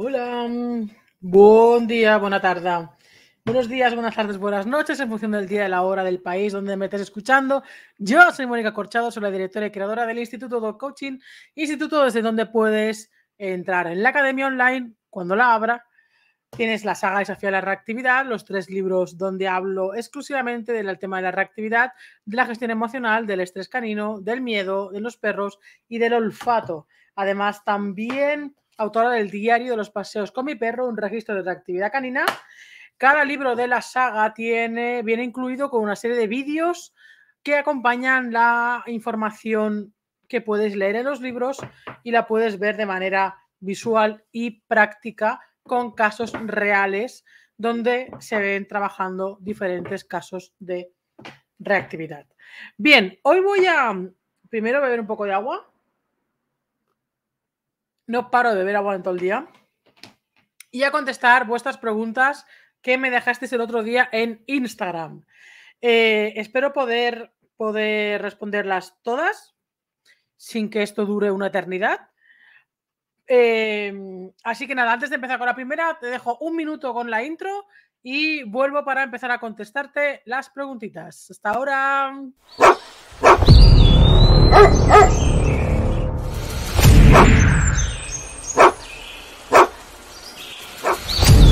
Hola, mm, buen día, buena tarde. Buenos días, buenas tardes, buenas noches, en función del día y la hora del país donde me estés escuchando. Yo soy Mónica Corchado, soy la directora y creadora del Instituto de Coaching, instituto desde donde puedes entrar en la academia online cuando la abra. Tienes la saga Desafío a la Reactividad, los tres libros donde hablo exclusivamente del tema de la reactividad, de la gestión emocional, del estrés canino, del miedo, de los perros y del olfato. Además, también autora del Diario de los Paseos con mi perro, un registro de reactividad canina. Cada libro de la saga tiene, viene incluido con una serie de vídeos que acompañan la información que puedes leer en los libros y la puedes ver de manera visual y práctica con casos reales donde se ven trabajando diferentes casos de reactividad. Bien, hoy voy a primero beber un poco de agua. No paro de ver agua en todo el día. Y a contestar vuestras preguntas que me dejasteis el otro día en Instagram. Eh, espero poder, poder responderlas todas sin que esto dure una eternidad. Eh, así que nada, antes de empezar con la primera, te dejo un minuto con la intro y vuelvo para empezar a contestarte las preguntitas. Hasta ahora.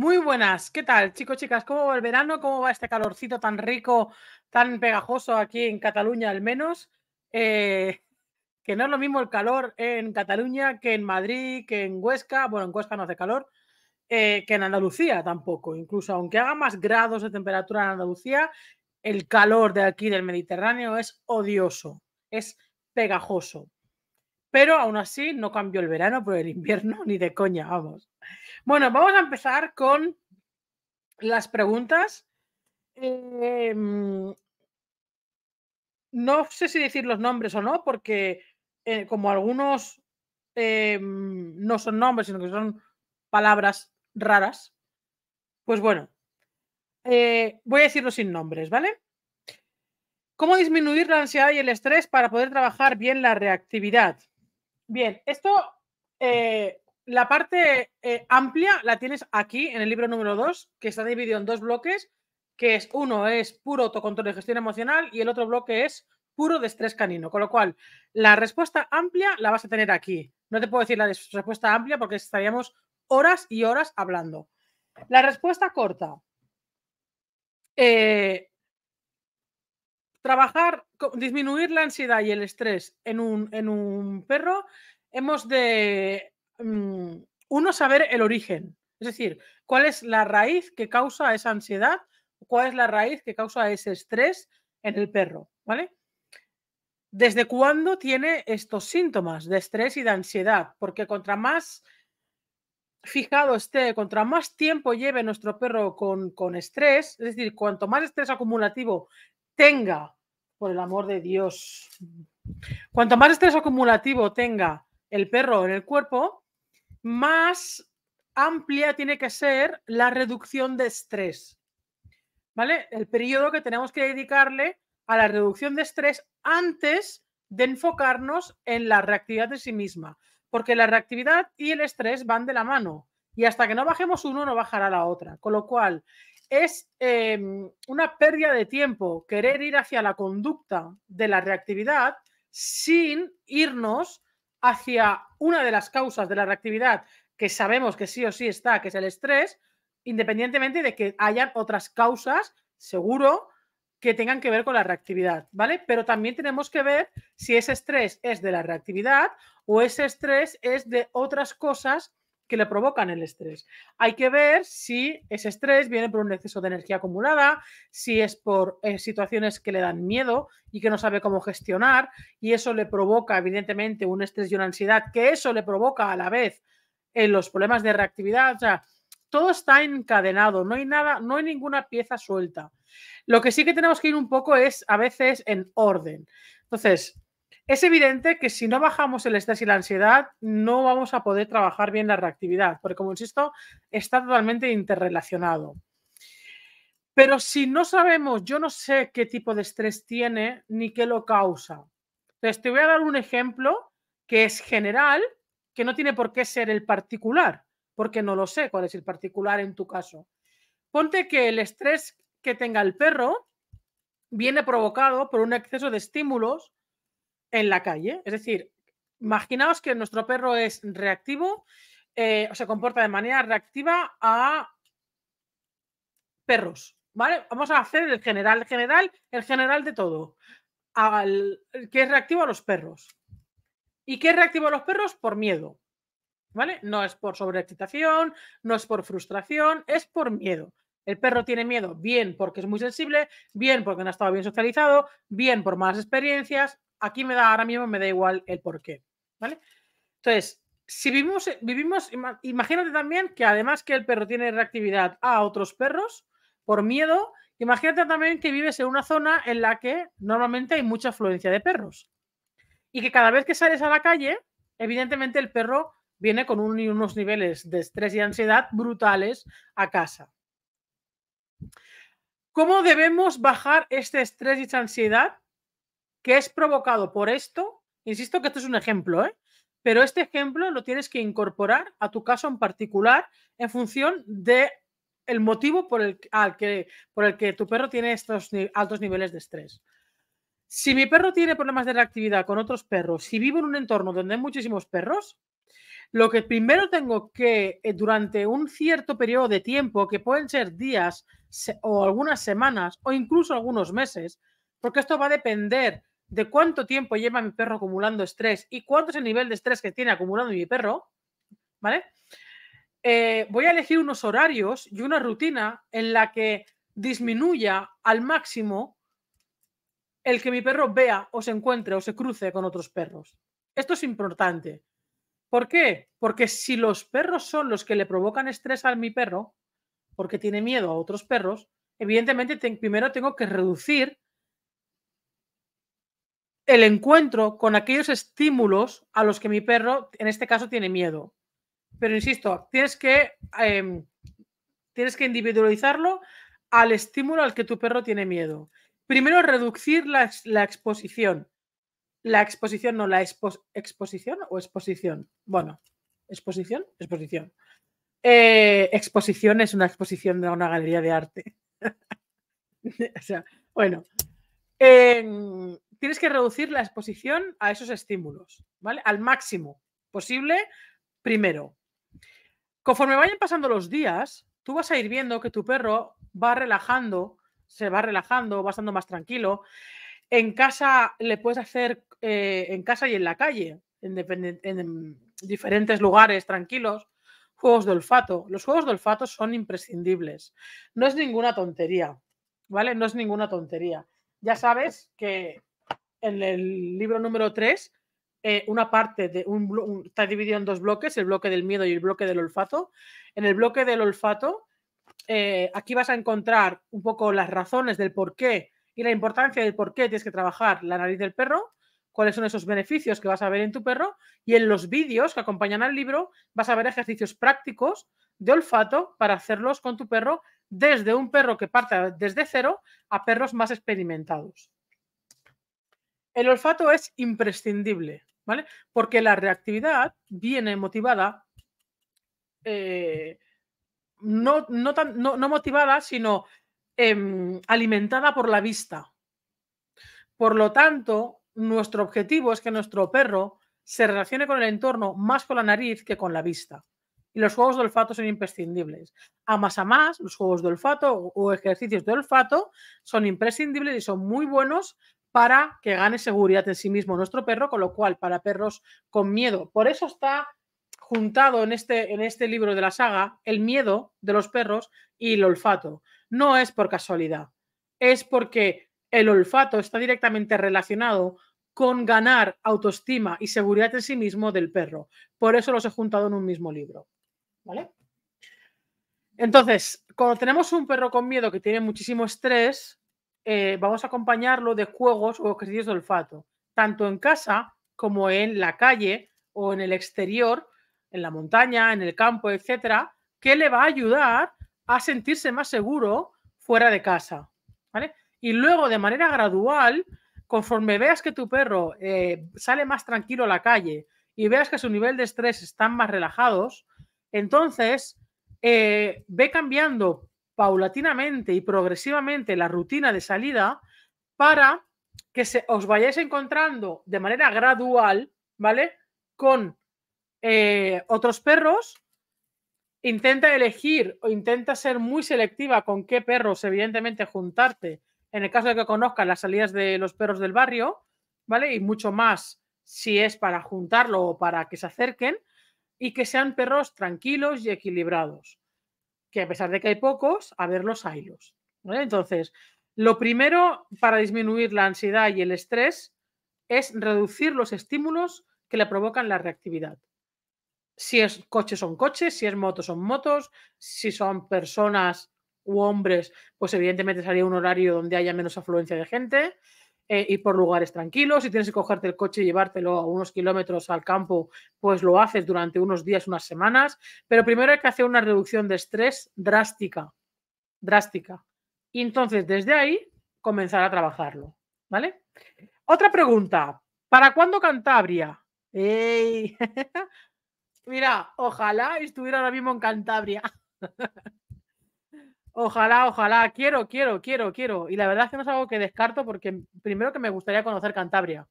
Muy buenas, ¿qué tal chicos, chicas? ¿Cómo va el verano? ¿Cómo va este calorcito tan rico, tan pegajoso aquí en Cataluña al menos? Eh, que no es lo mismo el calor en Cataluña que en Madrid, que en Huesca, bueno, en Huesca no hace calor, eh, que en Andalucía tampoco. Incluso aunque haga más grados de temperatura en Andalucía, el calor de aquí del Mediterráneo es odioso, es pegajoso pero aún así no cambió el verano por el invierno, ni de coña, vamos. Bueno, vamos a empezar con las preguntas. Em, no sé si decir los nombres o no, porque eh, como algunos em, no son nombres, sino que son palabras raras, pues bueno, eh, voy a decirlo sin nombres, ¿vale? ¿Cómo disminuir la ansiedad y el estrés para poder trabajar bien la reactividad? Bien, esto, eh, la parte eh, amplia la tienes aquí en el libro número 2, que está dividido en dos bloques, que es uno es puro autocontrol y gestión emocional y el otro bloque es puro de estrés canino. Con lo cual, la respuesta amplia la vas a tener aquí. No te puedo decir la respuesta amplia porque estaríamos horas y horas hablando. La respuesta corta. Eh, trabajar, disminuir la ansiedad y el estrés en un, en un perro, hemos de, mm, uno, saber el origen, es decir, cuál es la raíz que causa esa ansiedad, cuál es la raíz que causa ese estrés en el perro, ¿vale? ¿Desde cuándo tiene estos síntomas de estrés y de ansiedad? Porque contra más fijado esté, contra más tiempo lleve nuestro perro con, con estrés, es decir, cuanto más estrés acumulativo tenga por el amor de Dios. Cuanto más estrés acumulativo tenga el perro en el cuerpo, más amplia tiene que ser la reducción de estrés. ¿Vale? El periodo que tenemos que dedicarle a la reducción de estrés antes de enfocarnos en la reactividad de sí misma, porque la reactividad y el estrés van de la mano y hasta que no bajemos uno no bajará la otra. Con lo cual, es em, una pérdida de tiempo querer ir hacia la conducta de la reactividad sin irnos hacia una de las causas de la reactividad que sabemos que sí o sí está, que es el estrés, independientemente de que hayan otras causas, seguro, que tengan que ver con la reactividad, ¿vale? Pero también tenemos que ver si ese estrés es de la reactividad o ese estrés es de otras cosas que le provocan el estrés. Hay que ver si ese estrés viene por un exceso de energía acumulada, si es por eh, situaciones que le dan miedo y que no sabe cómo gestionar, y eso le provoca evidentemente un estrés y una ansiedad, que eso le provoca a la vez en eh, los problemas de reactividad, o sea, todo está encadenado, no hay nada, no hay ninguna pieza suelta. Lo que sí que tenemos que ir un poco es a veces en orden. Entonces, es evidente que si no bajamos el estrés y la ansiedad, no vamos a poder trabajar bien la reactividad, porque como insisto, está totalmente interrelacionado. Pero si no sabemos, yo no sé qué tipo de estrés tiene ni qué lo causa. Entonces, te voy a dar un ejemplo que es general, que no tiene por qué ser el particular, porque no lo sé cuál es el particular en tu caso. Ponte que el estrés que tenga el perro viene provocado por un exceso de estímulos en la calle. Es decir, imaginaos que nuestro perro es reactivo, eh, o se comporta de manera reactiva a perros. ¿Vale? Vamos a hacer el general, general, el general de todo. Al, que es reactivo a los perros. ¿Y qué es reactivo a los perros? Por miedo. ¿Vale? No es por sobreexcitación, no es por frustración, es por miedo. El perro tiene miedo, bien porque es muy sensible, bien porque no ha estado bien socializado, bien por malas experiencias, aquí me da, ahora mismo me da igual el por qué, ¿vale? Entonces, si vivimos, eh, vivimos, imagínate también que además que el perro tiene reactividad a otros perros, por miedo, imagínate también que vives en una zona en la que normalmente hay mucha afluencia de perros. Y que cada vez que sales a la calle, evidentemente el perro viene con unos niveles de estrés y ansiedad brutales a casa. ¿Cómo debemos bajar este estrés y esta ansiedad que es provocado por esto, insisto que esto es un ejemplo, ¿eh? pero este ejemplo lo tienes que incorporar a tu caso en particular en función de el motivo por el, que, por el que tu perro tiene estos altos niveles de estrés. Si mi perro tiene problemas de reactividad con otros perros, si vivo en un entorno donde hay muchísimos perros, lo que primero tengo que, eh, durante un cierto periodo de tiempo, que pueden ser días o algunas semanas o incluso algunos meses, porque esto va a depender de cuánto tiempo lleva mi perro acumulando estrés y cuánto es el nivel de estrés que tiene acumulando mi perro, ¿vale? Eh, voy a elegir unos horarios y una rutina en la que disminuya al máximo el que mi perro vea o se encuentre o se cruce con otros perros. Esto es importante. ¿Por qué? Porque si los perros son los que le provocan estrés a mi perro, porque tiene miedo a otros perros, evidentemente primero tengo que reducir el encuentro con aquellos estímulos a los que mi perro, en este caso, tiene miedo. Pero insisto, tienes que, em, tienes que individualizarlo al estímulo al que tu perro tiene miedo. Primero, reducir la, exposición. La exposición, no, la exposición o exposición. Bueno, exposición, exposición. Eh, exposición es una exposición de una galería de arte. o sea, bueno. Em, tienes que reducir la exposición a esos estímulos, ¿vale? Al máximo posible primero. Conforme vayan pasando los días, tú vas a ir viendo que tu perro va relajando, se va relajando, va estando más tranquilo. En casa le puedes hacer, eh, en casa y en la calle, en, en diferentes lugares tranquilos, juegos de olfato. Los juegos de olfato son imprescindibles. No es ninguna tontería, ¿vale? No es ninguna tontería. Ya sabes que en el libro número 3, eh, una parte de un, está dividido en dos bloques, el bloque del miedo y el bloque del olfato. En el bloque del olfato, eh, aquí vas a encontrar un poco las razones del por qué y la importancia del por qué tienes que trabajar la nariz del perro, cuáles son esos beneficios que vas a ver en tu perro y en los vídeos que acompañan al libro vas a ver ejercicios prácticos de olfato para hacerlos con tu perro desde un perro que parta desde cero a perros más experimentados. El olfato es imprescindible, ¿vale? Porque la reactividad viene motivada, eh, no, no, no, motivada, sino em, alimentada por la vista. Por lo tanto, nuestro objetivo es que nuestro perro se relacione con el entorno más con la nariz que con la vista. Y los juegos de olfato son imprescindibles. A más a más, los juegos de olfato o ejercicios de olfato son imprescindibles y son muy buenos para que gane seguridad en sí mismo nuestro perro, con lo cual para perros con miedo. Por eso está juntado en este, en este libro de la saga el miedo de los perros y el olfato. No es por casualidad, es porque el olfato está directamente relacionado con ganar autoestima y seguridad en sí mismo del perro. Por eso los he juntado en un mismo libro. ¿Vale? Entonces, cuando tenemos un perro con miedo que tiene muchísimo estrés, eh, vamos a acompañarlo de juegos o ejercicios de olfato, tanto en casa como en la calle o en el exterior, en la montaña, en el campo, etcétera, que le va a ayudar a sentirse más seguro fuera de casa. ¿vale? Y luego, de manera gradual, conforme veas que tu perro eh, sale más tranquilo a la calle y veas que su nivel de estrés están más relajados, entonces eh, ve cambiando paulatinamente y progresivamente la rutina de salida para que se, os vayáis encontrando de manera gradual, ¿vale? Con eh, otros perros. Intenta elegir o intenta ser muy selectiva con qué perros, evidentemente, juntarte en el caso de que conozcas las salidas de los perros del barrio, ¿vale? Y mucho más si es para juntarlo o para que se acerquen y que sean perros tranquilos y equilibrados que a pesar de que hay pocos, a ver los hilos. Entonces, lo primero para disminuir la ansiedad y el estrés es reducir los estímulos que le provocan la reactividad. Si es coche son coches, si es moto son motos, si son personas u hombres, pues evidentemente sería un horario donde haya menos afluencia de gente y eh, por lugares tranquilos. Si tienes que cogerte el coche y llevártelo a unos kilómetros al campo, pues lo haces durante unos días, unas semanas. Pero primero hay que hacer una reducción de estrés drástica, drástica. Y entonces desde ahí comenzar a trabajarlo, ¿vale? Otra pregunta, ¿para cuándo Cantabria? ¡Ey! Mira, ojalá estuviera ahora mismo en Cantabria. Ojalá, ojalá, quiero, quiero, quiero, quiero. Y la verdad es que no es algo que descarto porque primero que me gustaría conocer Cantabria.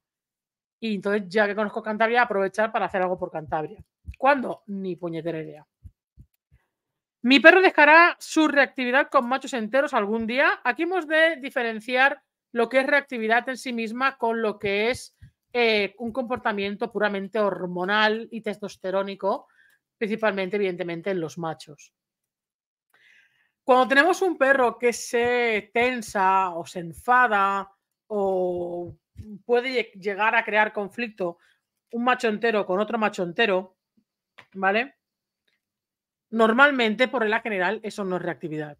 Y entonces ya que conozco Cantabria, aprovechar para hacer algo por Cantabria. ¿Cuándo? Ni puñetera idea. Mi perro dejará su reactividad con machos enteros algún día. Aquí hemos de diferenciar lo que es reactividad en sí misma con lo que es eh, un comportamiento puramente hormonal y testosterónico, principalmente, evidentemente, en los machos. Cuando tenemos un perro que se tensa o se enfada o puede llegar a crear conflicto un macho entero con otro macho entero, ¿vale? Normalmente, por la general, eso no es reactividad.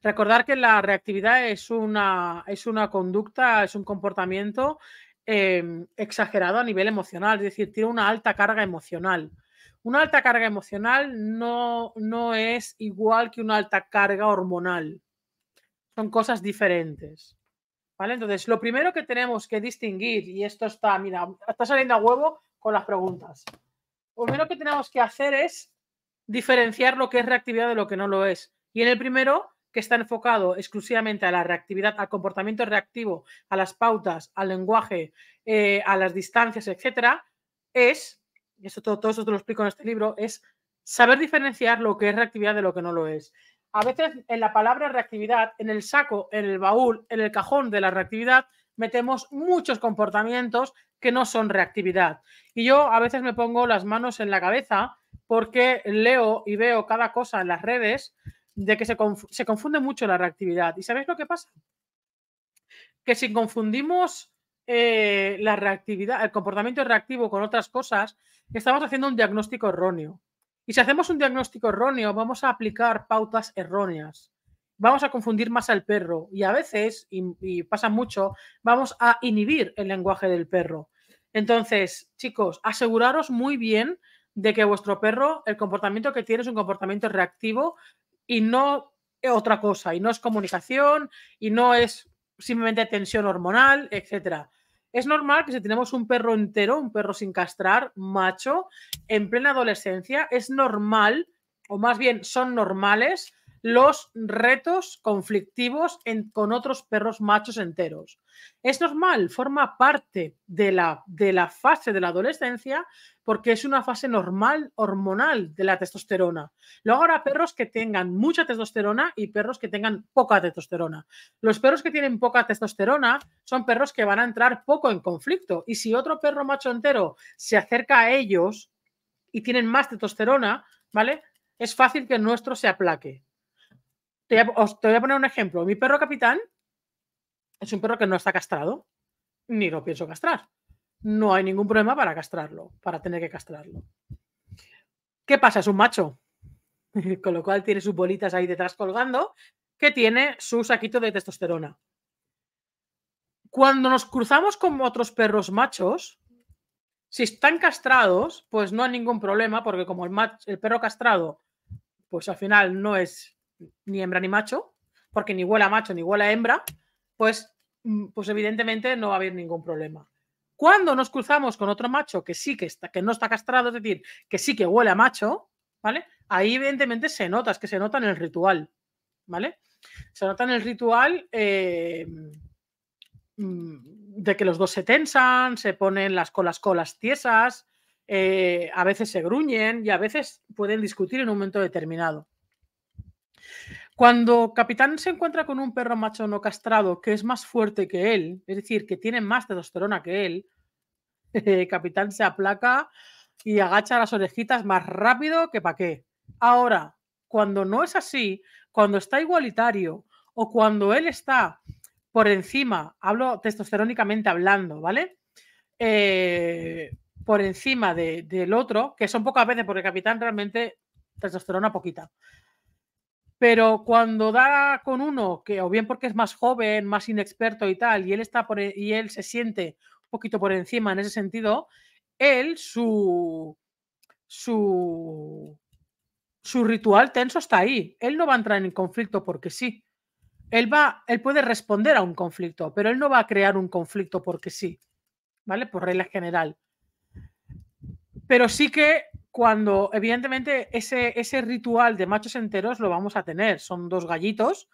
Recordar que la reactividad es una, es una conducta, es un comportamiento em, exagerado a nivel emocional, es decir, tiene una alta carga emocional una alta carga emocional no, no es igual que una alta carga hormonal. Son cosas diferentes. ¿Vale? Entonces, lo primero que tenemos que distinguir, y esto está, mira, está saliendo a huevo con las preguntas. Lo primero que tenemos que hacer es diferenciar lo que es reactividad de lo que no lo es. Y en el primero, que está enfocado exclusivamente a la reactividad, al comportamiento reactivo, a las pautas, al lenguaje, eh, a las distancias, etcétera, es y eso, todo, eso te lo explico en este libro, es saber diferenciar lo que es reactividad de lo que no lo es. A veces en la palabra reactividad, en el saco, en el baúl, en el cajón de la reactividad, metemos muchos comportamientos que no son reactividad. Y yo a veces me pongo las manos en la cabeza porque leo y veo cada cosa en las redes de que se, se confunde mucho la reactividad. ¿Y sabéis lo que pasa? Que si confundimos eh, la reactividad, el comportamiento reactivo con otras cosas, estamos haciendo un diagnóstico erróneo. Y si hacemos un diagnóstico erróneo, vamos a aplicar pautas erróneas. Vamos a confundir más al perro y a veces, y, pasa mucho, vamos a inhibir el lenguaje del perro. Entonces, chicos, aseguraros muy bien de que vuestro perro, el comportamiento que tiene es un comportamiento reactivo y no otra cosa, y no es comunicación, y no es simplemente tensión hormonal, etcétera. Es normal que si tenemos un perro entero, un perro sin castrar, macho, en plena adolescencia, es normal, o más bien son normales, los retos conflictivos con otros perros machos enteros. Es normal, forma parte de la, de la fase de la adolescencia porque es una fase normal hormonal de la testosterona. Luego habrá perros que tengan mucha testosterona y perros que tengan poca testosterona. Los perros que tienen poca testosterona son perros que van a entrar poco en conflicto y si otro perro macho entero se acerca a ellos y tienen más testosterona, ¿vale? Es fácil que el nuestro se aplaque te voy, a, os, te voy a poner un ejemplo. Mi perro capitán es un perro que no está castrado, ni lo pienso castrar. No hay ningún problema para castrarlo, para tener que castrarlo. ¿Qué pasa? Es un macho, con lo cual tiene sus bolitas ahí detrás colgando, que tiene su saquito de testosterona. Cuando nos cruzamos con otros perros machos, si están castrados, pues no hay ningún problema, porque como el, el perro castrado, pues al final no es ni hembra ni macho, porque ni huela macho ni a hembra, pues, mm, pues evidentemente no va a haber ningún problema. Cuando nos cruzamos con otro macho que sí que, está, que no está castrado, es decir, que sí que huele a macho, ¿vale? Ahí evidentemente se nota, es que se nota en el ritual, ¿vale? Se nota en el ritual eh, mm, de que los dos se tensan, se ponen las colas colas tiesas, eh, a veces se gruñen y a veces pueden discutir en un momento determinado. Cuando Capitán se encuentra con un perro macho no castrado que es más fuerte que él, es decir, que tiene más testosterona que él, Capitán se aplaca y agacha las orejitas más rápido que para qué. Ahora, cuando no es así, cuando está igualitario o cuando él está por encima, hablo testosterónicamente hablando, ¿vale? Eh, por encima del otro, que son pocas veces porque capitán realmente testosterona poquita pero cuando da con uno que o bien porque es más joven, más inexperto y tal, y él está por, e, y él se siente un poquito por encima en ese sentido, él su su su ritual tenso está ahí. Él no va a entrar en conflicto porque sí. Él va, él puede responder a un conflicto, pero él no va a crear un conflicto porque sí. ¿Vale? Por regla general. Pero sí que cuando evidentemente ese, ese ritual de machos enteros lo vamos a tener, son dos gallitos,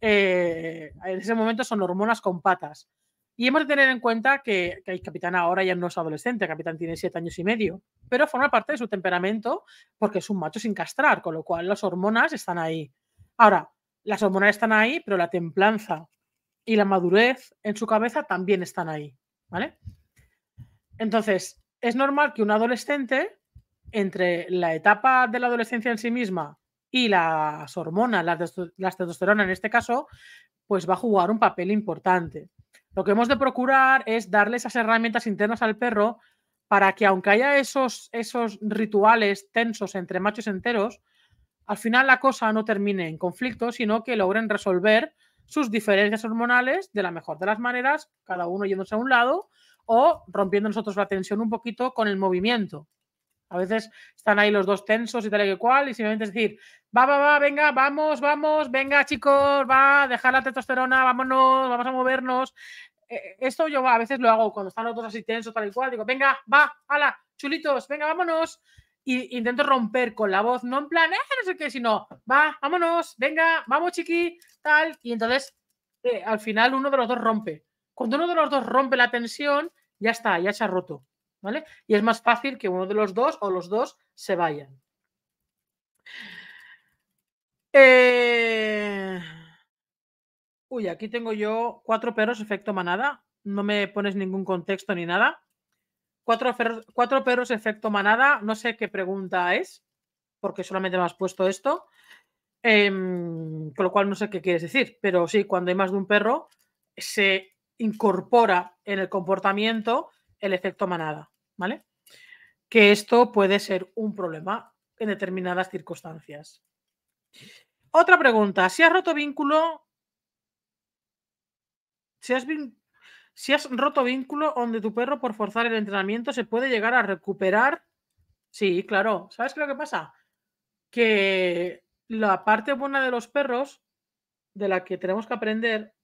eh, en ese momento son hormonas con patas. Y hemos de tener en cuenta que, el capitán ahora ya no es adolescente, el capitán tiene siete años y medio, pero forma parte de su temperamento porque es un macho sin castrar, con lo cual las hormonas están ahí. Ahora, las hormonas están ahí, pero la templanza y la madurez en su cabeza también están ahí, ¿vale? Entonces, es normal que un adolescente entre la etapa de la adolescencia en sí misma y las hormonas, las testosterona en este caso, pues va a jugar un papel importante. Lo que hemos de procurar es darle esas herramientas internas al perro para que aunque haya esos, esos rituales tensos entre machos enteros, al final la cosa no termine en conflicto, sino que logren resolver sus diferencias hormonales de la mejor de las maneras, cada uno yéndose a un lado o rompiendo nosotros la tensión un poquito con el movimiento. A veces están ahí los dos tensos y tal y cual, y simplemente es decir, va, va, va, venga, vamos, vamos, venga, chicos, va, dejar la testosterona, vámonos, vamos a movernos. E, e, esto yo a veces lo hago cuando están los dos así tensos, tal y cual, digo, venga, va, hala, chulitos, venga, vámonos. Y intento romper con la voz, no en plan, eh, no sé qué, sino, va, vámonos, venga, vamos, chiqui, tal. Y entonces, eh, al final, uno de los dos rompe. Cuando uno de los dos rompe la tensión, ya está, ya se ha roto. Y es más fácil que uno de los dos o los dos se vayan. Eh, uy, aquí tengo yo cuatro perros efecto manada. No me pones ningún contexto ni nada. Cuatro, perros, cuatro perros efecto manada. No sé qué pregunta es, porque solamente me has puesto esto. Em, con lo cual no sé qué quieres decir, pero sí, cuando hay más de un perro, se incorpora en el comportamiento el efecto manada, ¿vale? Que esto puede ser un problema en determinadas circunstancias. Otra pregunta, si has roto vínculo, si has, roto vínculo donde tu perro por forzar el entrenamiento se puede llegar a recuperar. Sí, claro, ¿sabes qué lo que pasa? Que la parte buena de los perros, de la que tenemos que aprender,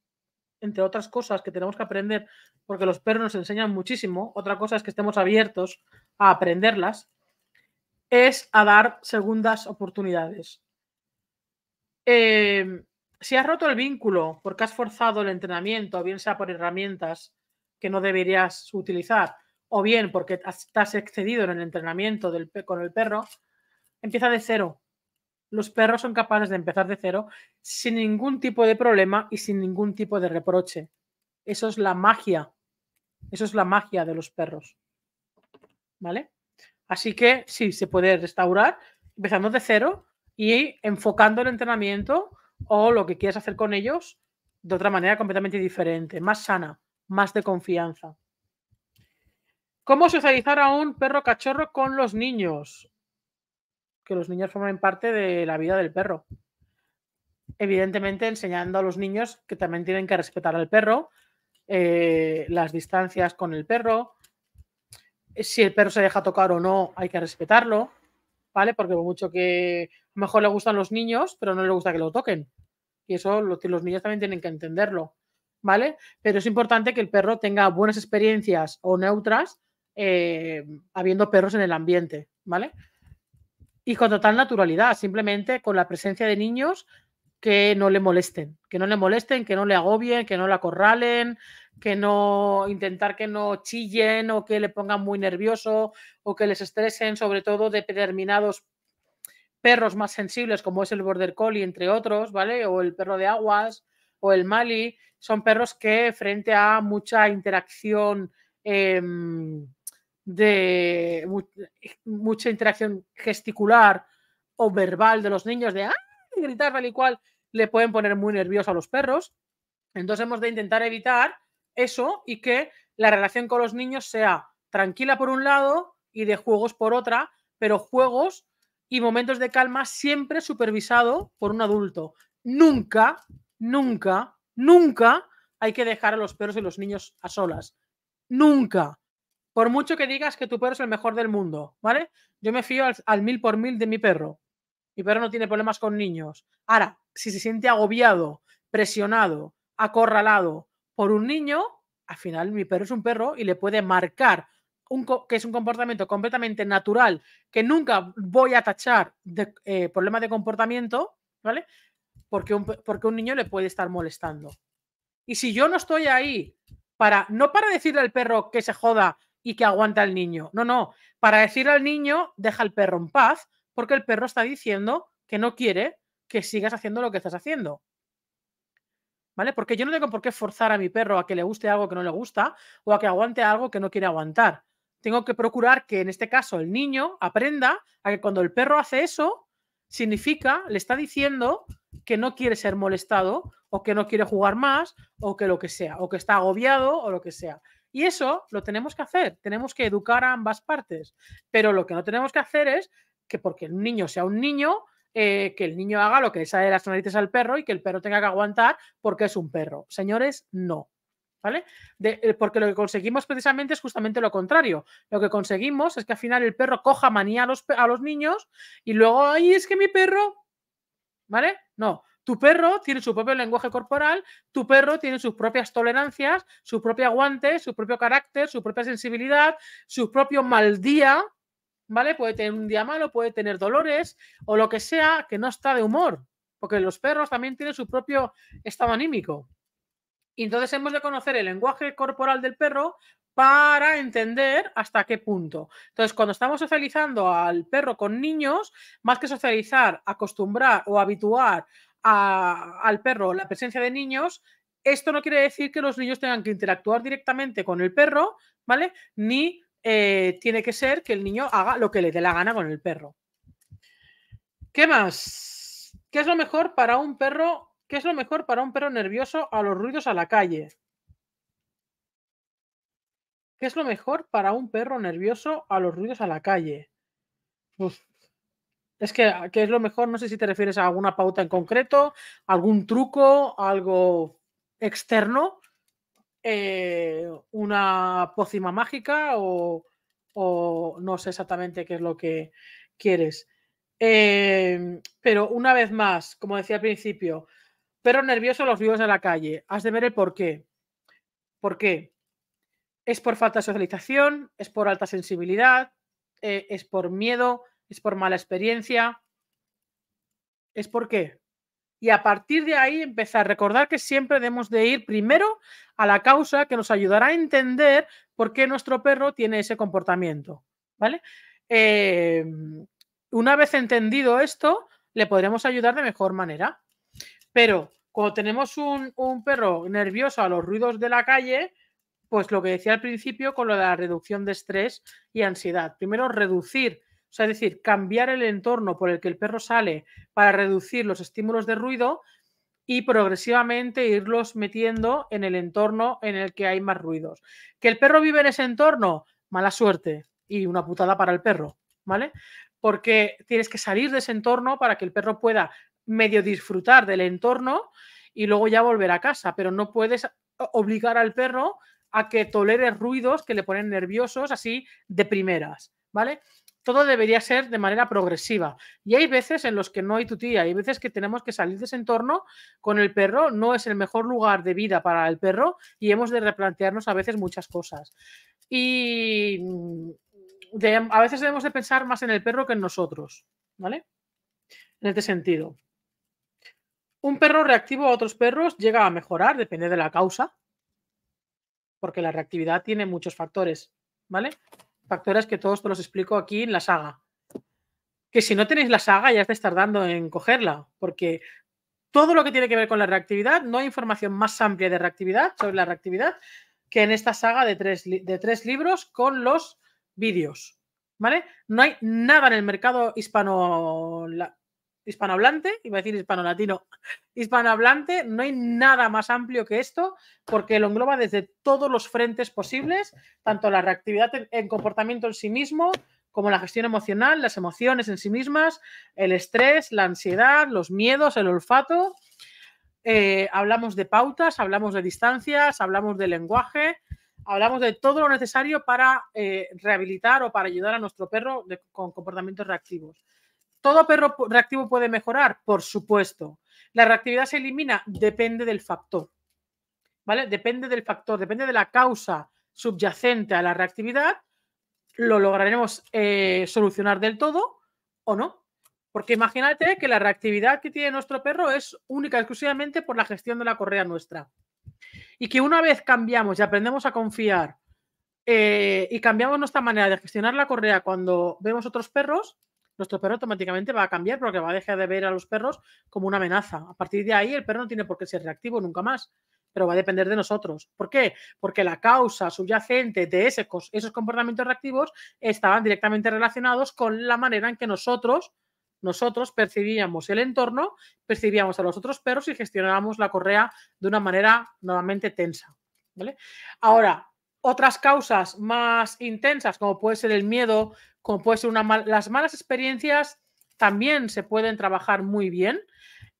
entre otras cosas que tenemos que aprender, porque los perros nos enseñan muchísimo, otra cosa es que estemos abiertos a aprenderlas, es a dar segundas oportunidades. Em, si has roto el vínculo porque has forzado el entrenamiento, bien sea por herramientas que no deberías utilizar, o bien porque estás excedido en el entrenamiento del, con el perro, empieza de cero los perros son capaces de empezar de cero sin ningún tipo de problema y sin ningún tipo de reproche. Eso es la magia. Eso es la magia de los perros. ¿Vale? Así que sí, se puede restaurar empezando de cero y enfocando el entrenamiento o lo que quieras hacer con ellos de otra manera completamente diferente, más sana, más de confianza. ¿Cómo socializar a un perro cachorro con los niños? que los niños formen parte de la vida del perro. Evidentemente, enseñando a los niños que también tienen que respetar al perro, eh, las distancias con el perro, si el perro se deja tocar o no, hay que respetarlo, ¿vale? Porque mucho que a lo mejor le gustan los niños, pero no le gusta que lo toquen. Y eso los, niños también tienen que entenderlo, ¿vale? Pero es importante que el perro tenga buenas experiencias o neutras eh, habiendo perros en el ambiente, ¿vale? y con total naturalidad, simplemente con la presencia de niños que no le molesten, que no le molesten, que no le agobien, que no le acorralen, que no intentar que no chillen o que le pongan muy nervioso o que les estresen, sobre todo de determinados perros más sensibles como es el border collie entre otros, ¿vale? O el perro de aguas o el mali, son perros que frente a mucha interacción em, de mucha interacción gesticular o verbal de los niños, de ah, gritar tal y cual, le pueden poner muy nervioso a los perros. Entonces hemos de intentar evitar eso y que la relación con los niños sea tranquila por un lado y de juegos por otra, pero juegos y momentos de calma siempre supervisado por un adulto. Nunca, nunca, nunca hay que dejar a los perros y los niños a solas. Nunca. Por mucho que digas que tu perro es el mejor del mundo, ¿vale? Yo me fío al, mil por mil de mi perro. Mi perro no tiene problemas con niños. Ahora, si se siente agobiado, presionado, acorralado por un niño, al final mi perro es un perro y le puede marcar un que es un comportamiento completamente natural que nunca voy a tachar de eh, problema de comportamiento, ¿vale? Porque un, porque un niño le puede estar molestando. Y si yo no estoy ahí para, no para decirle al perro que se joda y que aguanta al niño. No, no, para decir al niño, deja al perro en paz, porque el perro está diciendo que no quiere que sigas haciendo lo que estás haciendo. ¿Vale? Porque yo no tengo por qué forzar a mi perro a que le guste algo que no le gusta o a que aguante algo que no quiere aguantar. Tengo que procurar que en este caso el niño aprenda a que cuando el perro hace eso, significa, le está diciendo que no quiere ser molestado o que no quiere jugar más o que lo que sea, o que está agobiado o lo que sea. Y eso lo tenemos que hacer, tenemos que educar a ambas partes, pero lo que no tenemos que hacer es que porque el niño sea un niño, eh, que el niño haga lo que le sale de las narices al perro y que el perro tenga que aguantar porque es un perro. Señores, no. ¿Vale? Eh, porque lo que conseguimos precisamente es justamente lo contrario. Lo que conseguimos es que al final el perro coja manía a los, a los niños y luego, ay, es que mi perro, ¿vale? No, tu perro tiene su propio lenguaje corporal, tu perro tiene sus propias tolerancias, su propio aguante, su propio carácter, su propia sensibilidad, su propio mal día, ¿vale? Puede tener un día malo, puede tener dolores o lo que sea que no está de humor, porque los perros también tienen su propio estado anímico. Y entonces hemos de conocer el lenguaje corporal del perro para entender hasta qué punto. Entonces, cuando estamos socializando al perro con niños, más que socializar, acostumbrar o habituar al perro la presencia de niños, esto no quiere decir que los niños tengan que interactuar directamente con el perro, ¿vale? Ni eh, tiene que ser que el niño haga lo que le dé la gana con el perro. ¿Qué más? ¿Qué es lo mejor para un perro? ¿Qué es lo mejor para un perro nervioso a los ruidos a la calle? ¿Qué es lo mejor para un perro nervioso a los ruidos a la calle? Es ah, que, es lo mejor, no sé si te refieres a alguna pauta en concreto, algún truco, algo externo, eh, una pócima mágica o, no sé exactamente qué es lo que quieres. Em, pero una vez más, como decía al principio, pero nervioso los vivos en la calle. Has de ver el por qué. ¿Por qué? ¿Es por falta de socialización? ¿Es por alta sensibilidad? Eh, ¿Es por miedo? es por mala experiencia, es por qué. Y a partir de ahí empezar a recordar que siempre debemos de ir primero a la causa que nos ayudará a entender por qué nuestro perro tiene ese comportamiento. ¿Vale? Em, una vez entendido esto, le podremos ayudar de mejor manera. Pero cuando tenemos un, un perro nervioso a los ruidos de la calle, pues lo que decía al principio con lo de la reducción de estrés y ansiedad. Primero, reducir o sea, es decir, cambiar el entorno por el que el perro sale para reducir los estímulos de ruido y progresivamente irlos metiendo en el entorno en el que hay más ruidos. ¿Que el perro vive en ese entorno? Mala suerte y una putada para el perro, ¿vale? Porque tienes que salir de ese entorno para que el perro pueda medio disfrutar del entorno y luego ya volver a casa, pero no puedes obligar al perro a que tolere ruidos que le ponen nerviosos así de primeras, ¿vale? todo debería ser de manera progresiva. Y hay veces en los que no hay tutía, hay veces que tenemos que salir de ese entorno con el perro, no es el mejor lugar de vida para el perro y hemos de replantearnos a veces muchas cosas. Y mm, a veces debemos de pensar más en el perro que en nosotros, ¿vale? En este sentido. Un perro reactivo a otros perros llega a mejorar, depende de la causa, porque la reactividad tiene muchos factores, ¿vale? factores que todos te los explico aquí en la saga. Que si no tenéis la saga ya estáis tardando en cogerla, porque todo lo que tiene que ver con la reactividad, no hay información más amplia de reactividad sobre la reactividad que en esta saga de tres, de tres libros con los vídeos. ¿Vale? No hay nada en el mercado hispano hispanohablante, iba a decir hispano-latino, hispanohablante, no hay nada más amplio que esto, porque lo engloba desde todos los frentes posibles, tanto la reactividad en, comportamiento en sí mismo, como la gestión emocional, las emociones en sí mismas, el estrés, la ansiedad, los miedos, el olfato. Eh, hablamos de pautas, hablamos de distancias, hablamos de lenguaje, hablamos de todo lo necesario para eh, rehabilitar o para ayudar a nuestro perro con comportamientos reactivos. ¿Todo perro reactivo puede mejorar? Por supuesto. La reactividad se elimina, depende del factor. ¿Vale? Depende del factor, depende de la causa subyacente a la reactividad. Lo lograremos eh, solucionar del todo o no. Porque imagínate que la reactividad que tiene nuestro perro es única, exclusivamente por la gestión de la correa nuestra. Y que una vez cambiamos y aprendemos a confiar eh, y cambiamos nuestra manera de gestionar la correa cuando vemos otros perros, nuestro perro automáticamente va a cambiar porque va a dejar de ver a los perros como una amenaza. A partir de ahí, el perro no tiene por qué ser reactivo nunca más, pero va a depender de nosotros. ¿Por qué? Porque la causa subyacente de ese, esos comportamientos reactivos estaban directamente relacionados con la manera en que nosotros nosotros percibíamos el entorno, percibíamos a los otros perros y gestionábamos la correa de una manera nuevamente tensa. ¿vale? Ahora, otras causas más intensas, como puede ser el miedo, como puede ser una las malas experiencias también se pueden trabajar muy bien,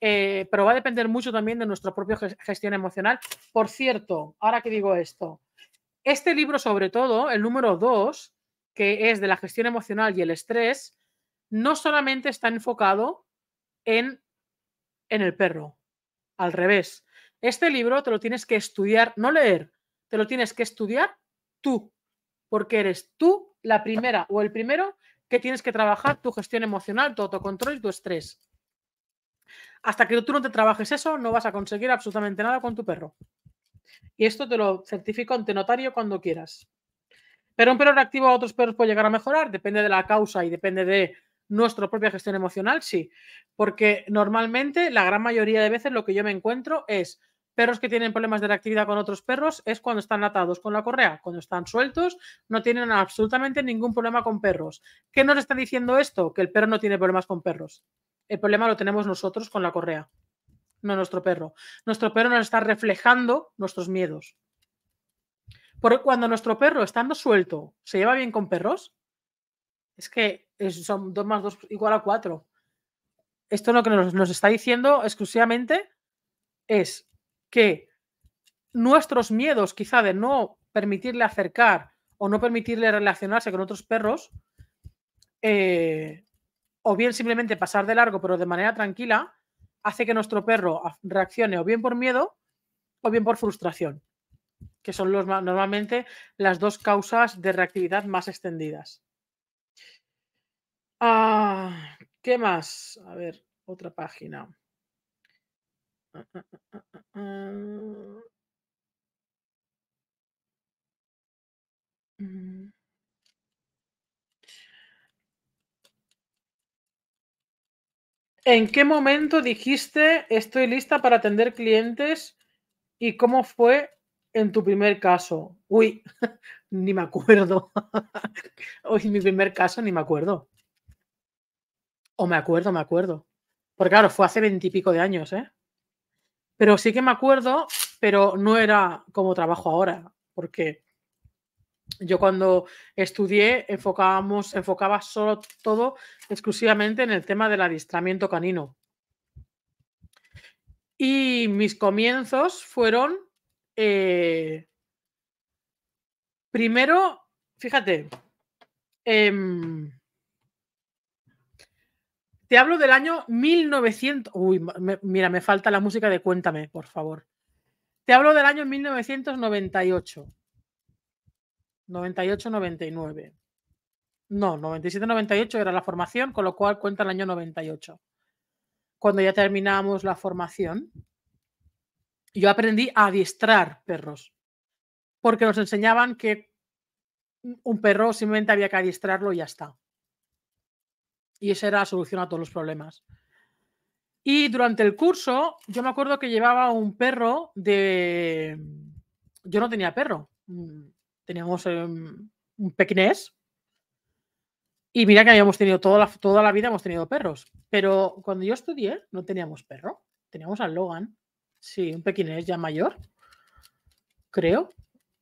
eh, pero va a depender mucho también de nuestra propia gestión emocional. Por cierto, ahora que digo esto, este libro sobre todo, el número 2, que es de la gestión emocional y el estrés, no solamente está enfocado en, en el perro, al revés. Este libro te lo tienes que estudiar, no leer, te lo tienes que estudiar tú porque eres tú la primera o el primero que tienes que trabajar tu gestión emocional, tu autocontrol y tu estrés. Hasta que tú no te trabajes eso, no vas a conseguir absolutamente nada con tu perro. Y esto te lo certifico ante notario cuando quieras. Pero un perro reactivo a otros perros puede llegar a mejorar, depende de la causa y depende de nuestra propia gestión emocional, sí. Porque normalmente, la gran mayoría de veces, lo que yo me encuentro es Perros que tienen problemas de reactividad con otros perros es cuando están atados con la correa. Cuando están sueltos, no tienen absolutamente ningún problema con perros. ¿Qué nos está diciendo esto? Que el perro no tiene problemas con perros. El problema lo tenemos nosotros con la correa, no nuestro perro. Nuestro perro nos está reflejando nuestros miedos. Porque cuando nuestro perro, estando suelto, se lleva bien con perros, es que son 2 más 2 igual a 4. Esto lo que nos, nos está diciendo exclusivamente es que nuestros miedos quizá de no permitirle acercar o no permitirle relacionarse con otros perros, eh, o bien simplemente pasar de largo pero de manera tranquila, hace que nuestro perro reaccione o bien por miedo o bien por frustración, que son los, normalmente las dos causas de reactividad más extendidas. Ah, ¿Qué más? A ver, otra página. Mm. ¿En qué momento dijiste estoy lista para atender clientes y cómo fue en tu primer caso? Uy, ni me acuerdo. en mi primer caso ni me acuerdo. O me acuerdo, me acuerdo. Porque claro, fue hace veintipico de años, ¿eh? Pero sí que me acuerdo, pero no era como trabajo ahora, porque yo cuando estudié enfocábamos, enfocaba solo todo exclusivamente en el tema del adiestramiento canino. Y mis comienzos fueron eh, primero, fíjate, em, te hablo del año 1900. Uy, mira, me falta la música de Cuéntame, por favor. Te hablo del año 1998. 98-99. No, 97-98 era la formación, con lo cual cuenta el año 98. Cuando ya terminamos la formación, yo aprendí a adiestrar perros, porque nos enseñaban que un perro simplemente había que adiestrarlo y ya está y esa era la solución a todos los problemas. Y durante el curso, yo me acuerdo que llevaba un perro de. Yo no tenía perro. Mm, teníamos em, un pequinés. Y mira que habíamos tenido toda la, toda la vida hemos tenido perros. Pero cuando yo estudié, no teníamos perro. Teníamos al Logan. Sí, un pequinés ya mayor. Creo.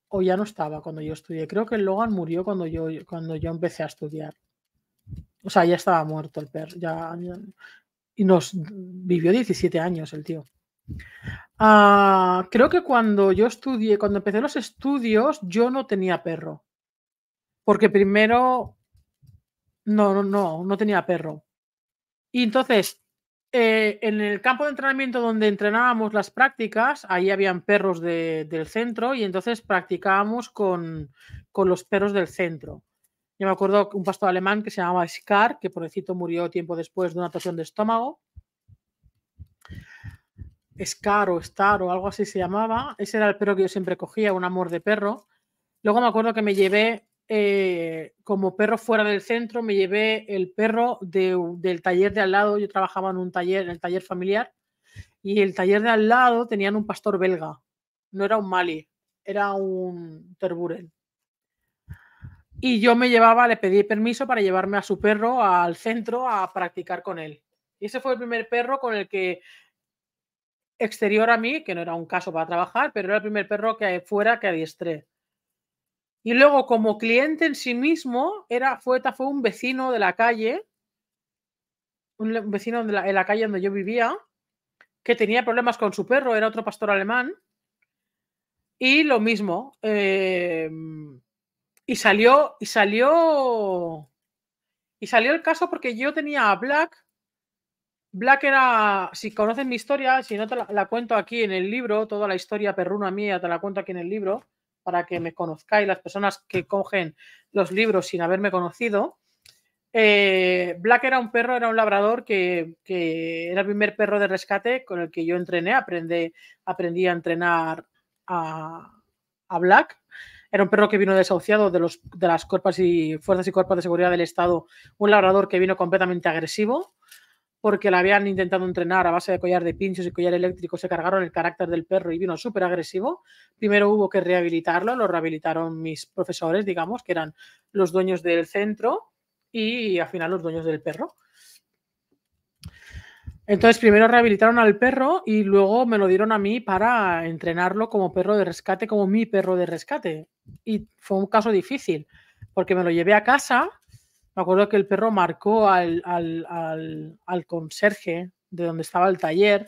O ya no estaba cuando yo estudié. Creo que el Logan murió cuando yo, cuando yo empecé a estudiar. O sea, ya estaba muerto el perro. Ya, y nos vivió 17 años el tío. Ah, creo que cuando yo estudié, cuando empecé los estudios, yo no tenía perro. Porque primero. No, no, no, no tenía perro. Y entonces, eh, en el campo de entrenamiento donde entrenábamos las prácticas, ahí habían perros del centro y entonces practicábamos con, con los perros del centro. Yo me acuerdo un pastor alemán que se llamaba Scar, que por pobrecito murió tiempo después de una torsión de estómago. Scar o Star o algo así se llamaba. Ese era el perro que yo siempre cogía, un amor de perro. Luego me acuerdo que me llevé eh, como perro fuera del centro, me llevé el perro del taller de al lado. Yo trabajaba en un taller, en el taller familiar, y el taller de al lado tenían un pastor belga. No era un Mali, era un Terburen. Y yo me llevaba, le pedí permiso para llevarme a su perro al centro a practicar con él. Y ese fue el primer perro con el que, exterior a mí, que no era un caso para trabajar, pero era el primer perro que fuera que adiestré. Y luego, como cliente en sí mismo, era, fue, fue un vecino de la calle, un vecino de la, en la calle donde yo vivía, que tenía problemas con su perro, era otro pastor alemán. Y lo mismo, em, y salió, y salió, y salió el caso porque yo tenía a Black. Black era, si conocen mi historia, si no te la, cuento aquí en el libro, toda la historia perruna mía te la cuento aquí en el libro, para que me conozcáis las personas que cogen los libros sin haberme conocido. Eh, Black era un perro, era un labrador que, era el primer perro de rescate con el que yo entrené, aprendí, a entrenar a, a Black. Era un perro que vino desahuciado de, los, de las y fuerzas y cuerpos de seguridad del Estado, un labrador que vino completamente agresivo porque la habían intentado entrenar a base de collar de pinchos y collar eléctrico, se cargaron el carácter del perro y vino súper agresivo. Primero hubo que rehabilitarlo, lo rehabilitaron mis profesores, digamos, que eran los dueños del centro y al final los dueños del perro. Entonces, primero rehabilitaron al perro y luego me lo dieron a mí para entrenarlo como perro de rescate, como mi perro de rescate. Y fue un caso difícil, porque me lo llevé a casa. Me acuerdo que el perro marcó al, al, al conserje de donde estaba el taller.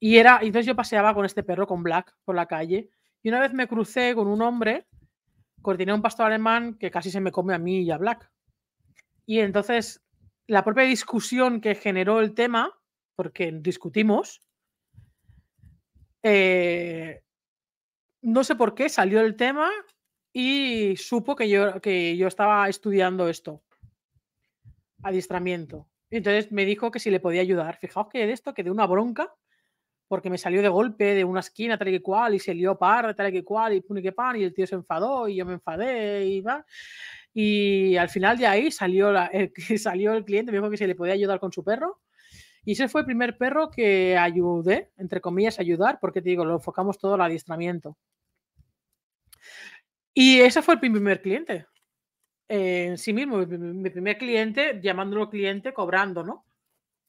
Y era, entonces yo paseaba con este perro, con Black, por la calle. Y una vez me crucé con un hombre, coordiné un pastor alemán que casi se me come a mí y a Black. Y entonces la propia discusión que generó el tema, porque discutimos, eh, no sé por qué salió el tema y supo que yo, que yo estaba estudiando esto, adiestramiento. entonces me dijo que si le podía ayudar. Fijaos que de esto, que de una bronca, porque me salió de golpe de una esquina tal y cual y se lió par tal y cual y que pan y el tío se enfadó y yo me enfadé y va. Y al final de ahí salió, el, salió el cliente, mismo que se le podía ayudar con su perro. Y ese fue el primer perro que ayudé, entre comillas, ayudar, porque te digo, lo enfocamos todo al adiestramiento. Y ese fue el primer cliente. Eh, en sí mismo, mi primer cliente, llamándolo cliente, cobrando, ¿no?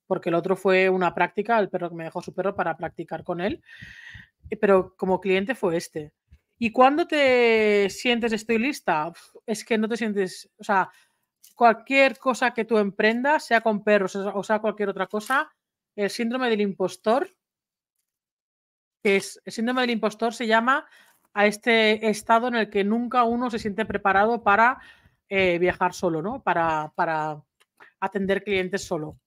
Porque el otro fue una práctica, el perro que me dejó su perro para practicar con él. Pero como cliente fue este. ¿Y cuando te sientes estoy lista? Es que no te sientes, o sea, cualquier cosa que tú emprendas, sea con perros o sea cualquier otra cosa, el síndrome del impostor, que es el síndrome del impostor se llama a este estado en el que nunca uno se siente preparado para eh, viajar solo, ¿no? Para, para atender clientes solo,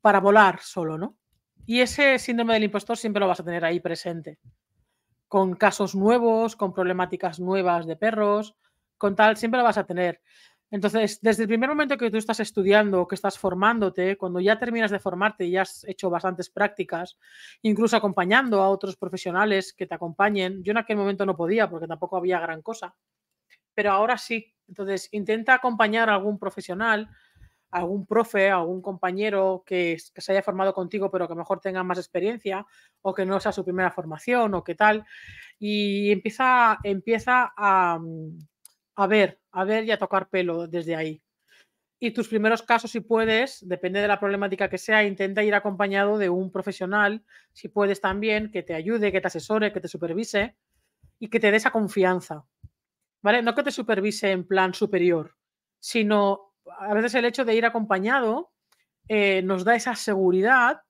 para volar solo, ¿no? Y ese síndrome del impostor siempre lo vas a tener ahí presente con casos nuevos, con problemáticas nuevas de perros, con tal, siempre lo vas a tener. Entonces, desde el primer momento que tú estás estudiando, que estás formándote, cuando ya terminas de formarte y ya has hecho bastantes prácticas, incluso acompañando a otros profesionales que te acompañen, yo en aquel momento no podía porque tampoco había gran cosa, pero ahora sí. Entonces, intenta acompañar a algún profesional algún profe, algún compañero que, se haya formado contigo, pero que mejor tenga más experiencia, o que no sea su primera formación, o qué tal. Y empieza, empieza mm, a, ver, a ver y a tocar pelo desde ahí. Y tus primeros casos, si puedes, depende de la problemática que sea, intenta ir acompañado de un profesional, si puedes también, que te ayude, que te asesore, que te supervise y que te dé esa confianza. ¿Vale? No que te supervise en plan superior, sino a veces el hecho de ir acompañado eh, nos da esa seguridad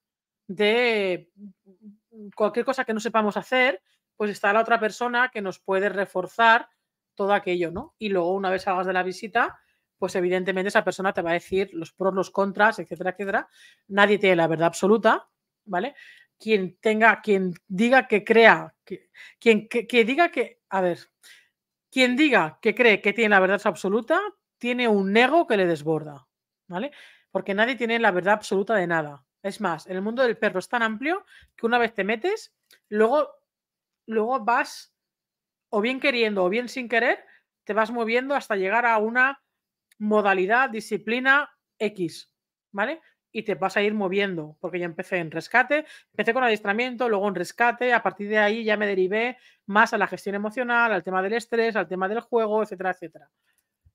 de mm, cualquier cosa que no sepamos hacer, pues está la otra persona que nos puede reforzar todo aquello, ¿no? Y luego una vez salgas de la visita, pues evidentemente esa persona te va a decir los pros, los contras, etcétera, etcétera. Nadie tiene la verdad absoluta, ¿vale? Quien tenga, quien diga que crea, quien diga que, a ver, quien diga que cree que tiene la verdad absoluta tiene un ego que le desborda, ¿vale? Porque nadie tiene la verdad absoluta de nada. Es más, el mundo del perro es tan amplio que una vez te metes, luego, luego vas, o bien queriendo o bien sin querer, te vas moviendo hasta llegar a una modalidad, disciplina X, ¿vale? Y te vas a ir moviendo, porque ya empecé en rescate, empecé con adiestramiento, luego en rescate, a partir de ahí ya me derivé más a la gestión emocional, al tema del estrés, al tema del juego, etcétera, etcétera.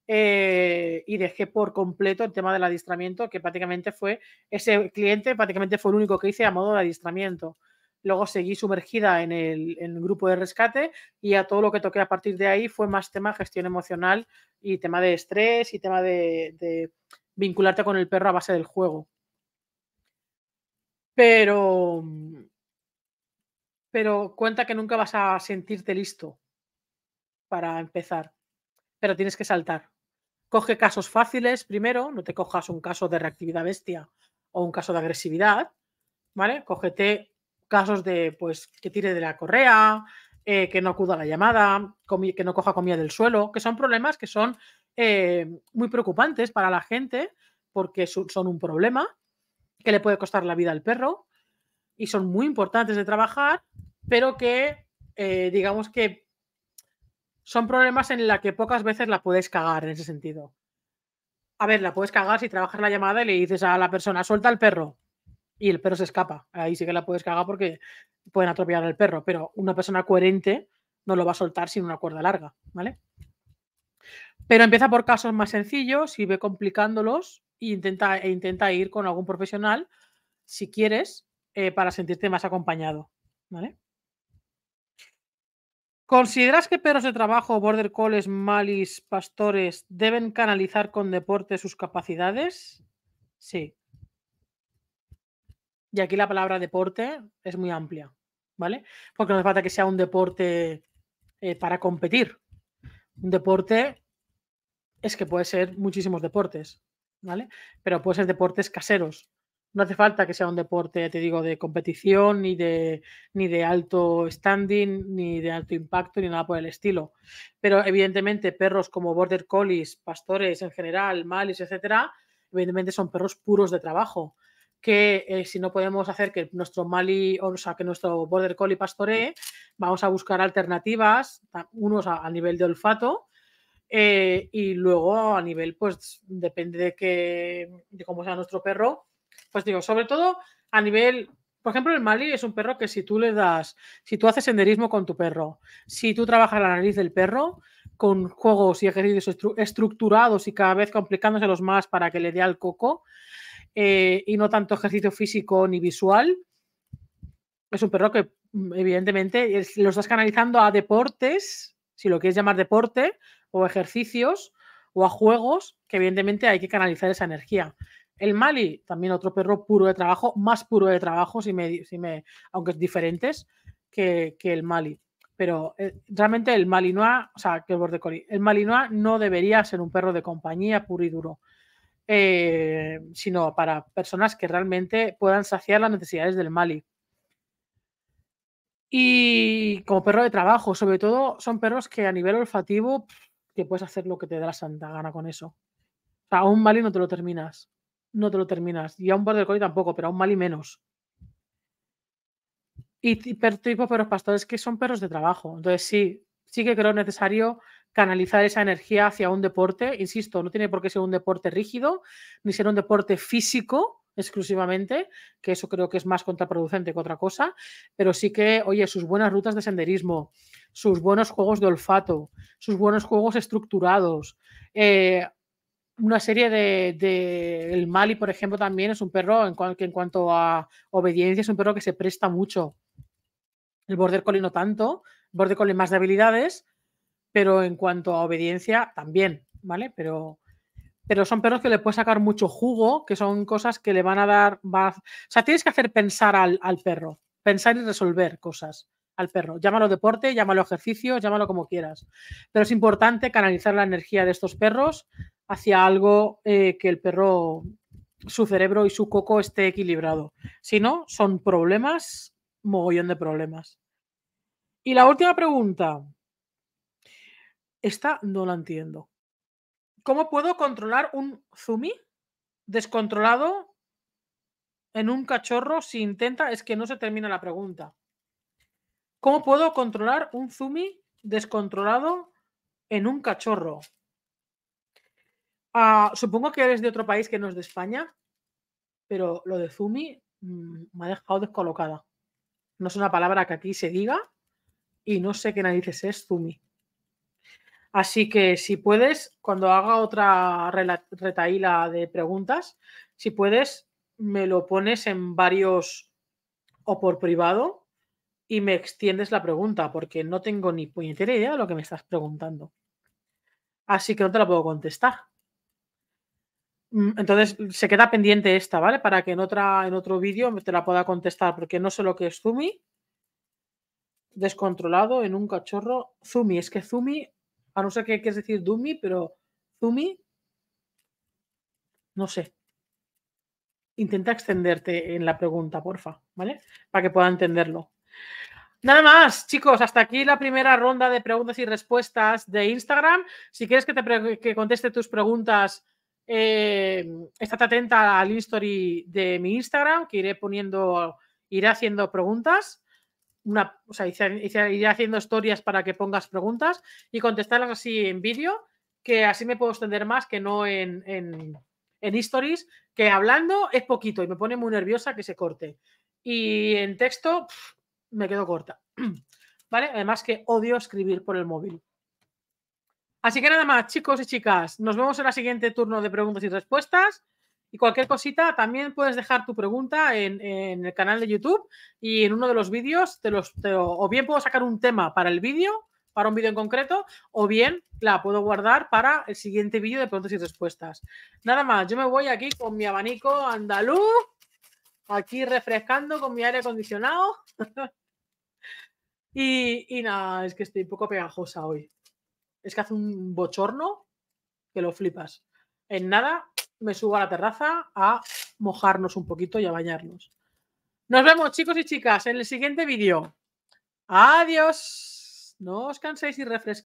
Eh, y dejé por completo el tema del adiestramiento, que prácticamente fue, ese cliente prácticamente fue el único que hice a modo de adiestramiento. Luego seguí sumergida en el, grupo de rescate y a todo lo que toqué a partir de ahí fue más tema gestión emocional y tema de estrés y tema de, de vincularte con el perro a base del juego. Pero, pero cuenta que nunca vas a sentirte listo para empezar, pero tienes que saltar. Coge casos fáciles primero, no te cojas un caso de reactividad bestia o un caso de agresividad, ¿vale? Cógete casos de, pues, que tire de la correa, eh, que no acuda a la llamada, que no coja comida del suelo, que son problemas que son eh, muy preocupantes para la gente porque son un problema que le puede costar la vida al perro y son muy importantes de trabajar, pero que eh, digamos que son problemas en la que pocas veces la puedes cagar en ese sentido. A ver, la puedes cagar si trabajas la llamada y le dices a la persona, suelta al perro. Y el perro se escapa. Ahí sí que la puedes cagar porque pueden atropellar al perro. Pero una persona coherente no lo va a soltar sin una cuerda larga, ¿vale? Pero empieza por casos más sencillos y ve complicándolos e intenta, e intenta ir con algún profesional si quieres eh, para sentirte más acompañado, ¿vale? ¿Consideras que perros de trabajo, border collies, malis, pastores deben canalizar con deporte sus capacidades? Sí. Y aquí la palabra deporte es muy amplia, ¿vale? Porque no hace falta que sea un deporte eh, para competir. Un deporte es que puede ser muchísimos deportes, ¿vale? Pero puede ser deportes caseros, no hace falta que sea un deporte, te digo, de competición, ni de, ni de alto standing, ni de alto impacto, ni nada por el estilo. Pero evidentemente perros como Border Collies, pastores en general, malis, etcétera, evidentemente son perros puros de trabajo. Que eh, si no podemos hacer que nuestro mali, o sea, que nuestro Border Collie pastoree, vamos a buscar alternativas, unos a, nivel de olfato, eh, y luego a nivel, pues depende de que de cómo sea nuestro perro, pues digo, sobre todo a nivel, por ejemplo, el Mali es un perro que si tú le das, si tú haces senderismo con tu perro, si tú trabajas la nariz del perro, con juegos y ejercicios estructurados y cada vez complicándoselos más para que le dé al coco, eh, y no tanto ejercicio físico ni visual, es un perro que mm, evidentemente lo estás canalizando a deportes, si lo quieres llamar deporte, o ejercicios, o a juegos, que evidentemente hay que canalizar esa energía. El Mali, también otro perro puro de trabajo, más puro de trabajo, aunque es diferentes, que, el Mali. Pero eh, realmente el Malinois, o sea, que el Border Collie, el Malinois no debería ser un perro de compañía puro y duro, eh, sino para personas que realmente puedan saciar las necesidades del Mali. Y como perro de trabajo, sobre todo, son perros que a nivel olfativo, te puedes hacer lo que te dé la santa gana con eso. O sea, un Mali no te lo terminas no te lo terminas. Y a un border collie tampoco, pero a un y menos. Y, tipo perros pastores que son perros de trabajo. Entonces sí, sí que creo necesario canalizar esa energía hacia un deporte. Insisto, no tiene por qué ser un deporte rígido, ni ser un deporte físico exclusivamente, que eso creo que es más contraproducente que otra cosa, pero sí que, oye, sus buenas rutas de senderismo, sus buenos juegos de olfato, sus buenos juegos estructurados, eh, una serie de, El Mali, por ejemplo, también es un perro en que en cuanto a obediencia es un perro que se presta mucho. El Border Collie no tanto, Border Collie más de habilidades, pero en cuanto a obediencia también, ¿vale? Pero, pero son perros que le puedes sacar mucho jugo, que son cosas que le van a dar... o sea, tienes que hacer pensar al, al perro, pensar y resolver cosas al perro. Llámalo deporte, llámalo ejercicio, llámalo como quieras. Pero es importante canalizar la energía de estos perros hacia algo eh, que el perro, su cerebro y su coco esté equilibrado. Si no, son problemas, mogollón de problemas. Y la última pregunta. Esta no la entiendo. ¿Cómo puedo controlar un zumi descontrolado en un cachorro si intenta? Es que no se termina la pregunta. ¿Cómo puedo controlar un zumi descontrolado en un cachorro? Ah, supongo que eres de otro país que no es de España, pero lo de Zumi mm, me ha dejado descolocada. No es una palabra que aquí se diga y no sé qué narices es Zumi. Así que si puedes, cuando haga otra retaíla de preguntas, si puedes, me lo pones en varios o por privado y me extiendes la pregunta porque no tengo ni puñetera idea de lo que me estás preguntando. Así que no te la puedo contestar. Mm, entonces se queda pendiente esta, ¿vale? Para que en otra, en otro vídeo te la pueda contestar, porque no sé lo que es Zumi. Descontrolado en un cachorro. Zumi, es que Zumi, a no ser que quieres decir Zumi, pero Zumi, no sé. Intenta extenderte en la pregunta, porfa, ¿vale? Para que pueda entenderlo. Nada más, chicos, hasta aquí la primera ronda de preguntas y respuestas de Instagram. Si quieres que te que conteste tus preguntas eh, estate atenta al history de mi Instagram, que iré poniendo, iré haciendo preguntas. Una, o sea, iré haciendo historias para que pongas preguntas y contestarlas así en vídeo, que así me puedo extender más que no en, en, stories, que hablando es poquito y me pone muy nerviosa que se corte. Y en texto me quedo corta. ¿Vale? Además que odio escribir por el móvil. Así que nada más, chicos y chicas, nos vemos en el siguiente turno de preguntas y respuestas. Y cualquier cosita, también puedes dejar tu pregunta en, el canal de YouTube y en uno de los vídeos, te los, o bien puedo sacar un tema para el vídeo, para un vídeo en concreto, o bien la puedo guardar para el siguiente vídeo de preguntas y respuestas. Nada más, yo me voy aquí con mi abanico andaluz, aquí refrescando con mi aire acondicionado. y, y nada, es que estoy un poco pegajosa hoy es que hace un bochorno que lo flipas. En nada, me subo a la terraza a mojarnos un poquito y a bañarnos. Nos vemos, chicos y chicas, en el siguiente vídeo. Adiós. No os canséis y refresquéis.